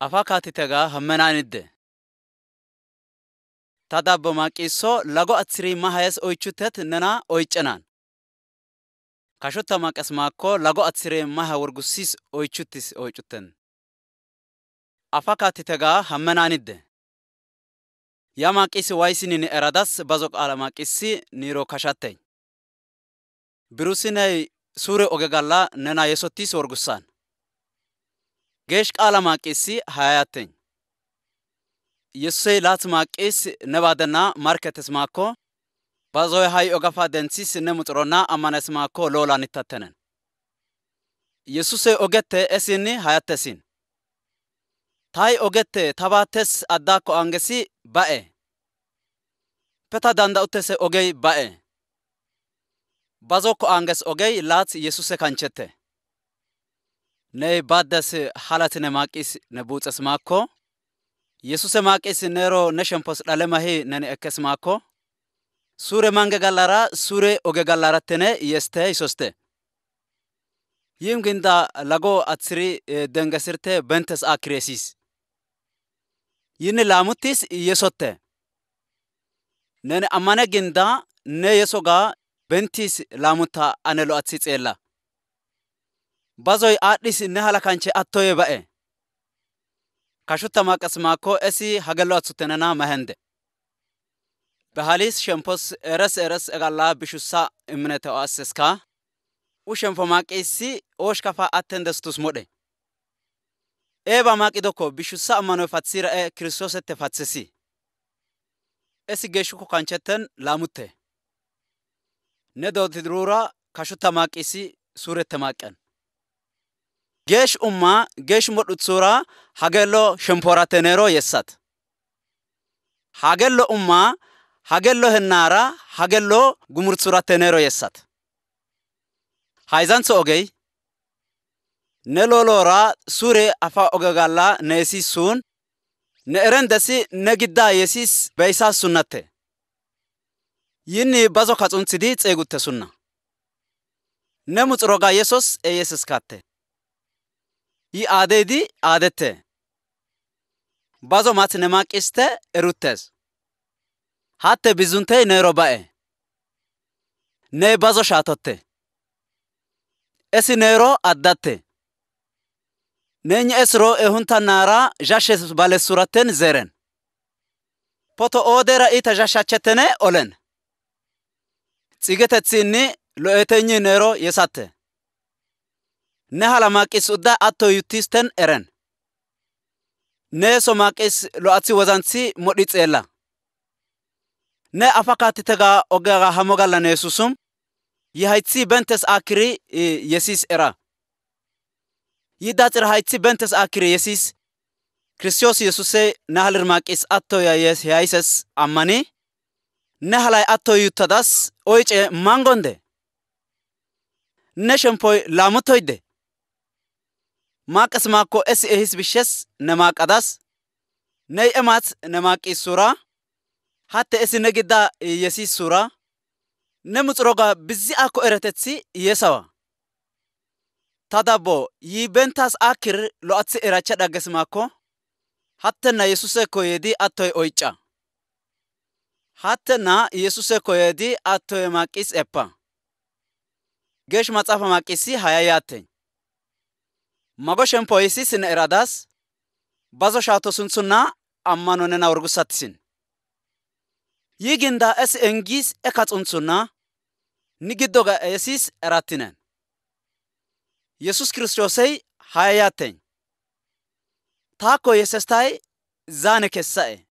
afa kaatitegaa hammenaanidde ta dabbo maqiisso lago atsiri mahayes oychutet nena oycenan kashotta maqes maakko lago atsire maha worgusis oychutis oycuten afa kaatitegaa hammenaanidde ya maqisi waysinin eradas bazo qaala maqisi niiro kashattey birusiney suure oge galla nena yesotis worgusan ጌሽ ቃለ ማቄሲ ሀያተኝ የሱሴ ላት ማቄስ ነባደና ማርከተስ ማኮ ባዞይ ሀይ ኦገፋ ደንሲስ ነሙጥሮና አማነስ ማኮ ሎላ ንታተነን የሱሴ ኦገቴ እሲኒ ሀያተሲን ታይ ኦገቴ ተባተስ አዳኮ አንገሲ ባኤ ፈታ ዳንዳ ኡተሰ ኦገይ ባኤ ባዞኮ አንገስ ኦገይ ላት የሱሴ ካንቸቴ ነይ ነባዳስ ሀላት ነማቂስ ነቡጸስ ማኮ የሱሰ ማቂስ ነሮ ነሸንፖስ ዳለማሂ ነን እከስ ማኮ ሱሬ ማንገ ጋላራ ሱሬ ኦገ ጋላራ ተነ የስተ ይሶስተ ይህም ግንዳ ለጎ አትስሪ ደንገስርተ በንተስ አክሬሲስ ይህን ላሙቲስ የሶተ ነን አማነ ግንዳ ነ የሶጋ በንቲስ ላሙታ አነሎ አትሲ ጼላ bazoy aadhdhis inne halakanche attoye ba'e kashuttama qasimaakko esi hagello atsutenena mahende በሃሊስ ሸምፖስ ኤረስ ኤረስ ኤጋላ ብሹሳ እምነተ ኦአስስካ uሸንፎ ማቄሲ ኦሽ ከፋ አተንደስቱስ ሞደ ኤባ ማቂዶኮ ብሹሳ አማኖ ፋትሲራ ኤ ክርስቶሰተ ፋትሲሲ ኤሲ ጌሹኮ ካንቸተን ላሙቴ ነዶት ድሩራ ካሹታ ማቄሲ ሱረተ ማቀን geesh ummaa geeshuma dhutsuuraa hagelloo shemporateneeroo yessat hagello ummaa hagello hennaara hagello gumursurateneeroo yessat hayzantho ogey ne lolooraa sure afa ogegalla neesis suun ne erendesi ne giddaa yesis beysas sunnatte yinni bazo kaxunthidi xeegutte sunna ne muxuroga yesos eeyeseskatte ይህ አደዲ አደተ ባዞ ማት ነማቂስተ እሩተስ ሀተ ብዙንተ ነሮባኤ ነ ባዞ ሻቶተ እስ ነሮ አዳተ ነኝ እስሮ እሁንታ ናራ ዣሸስ ባለ ሱረተን ዘረን ፖቶ ኦደራ ኢተ ዣሻቸተነ ኦለን ጽገተ ጽኒ ሎኤተኝ ነሮ የሳተ Nehala maques udda atto yutisten eren. Ne so loatzi luatsi wazantsi moditsela. Ne afaqat tega ogega hamogalane susum. Yi bentes akri e, yesis era. Yi da haitsi bentes akri yesis. Kristos Jesus se nahalirmaques atto ya yesis amane. Nehala atto yutadas oije mangonde. Ne shanpoi lamotoidi. ማቀስማኮ ኤስኤሂስ ብሸስ ነማቀዳስ ነይእማት ነማቂስ ሱራ ሀተ እስ ነግዳ የሲስ ሱራ ነምጽሮጋ ብዚ አኮ ኤረተትሲ የሰዋ ታዳቦ ይበንታስ አክር ሎአትሲ ኤራቸ ዳገስማኮ ሀተና የሱሴ ኮየዲ አቶይ ኦይጫ ሀተና የሱሴ ኮየዲ አቶይ ማቂስ ኤፓ ገሽ መጻፈ ማቂሲ ሀያ ያተኝ mago shempoyisi sin eradas bazo shaato sunthunna ammano nena worgusattisin yiginda es engis eka xunthunna ni giddo ga eesis erattinen yesus kiristoosey hayayatten tako yesestai zane kessa'e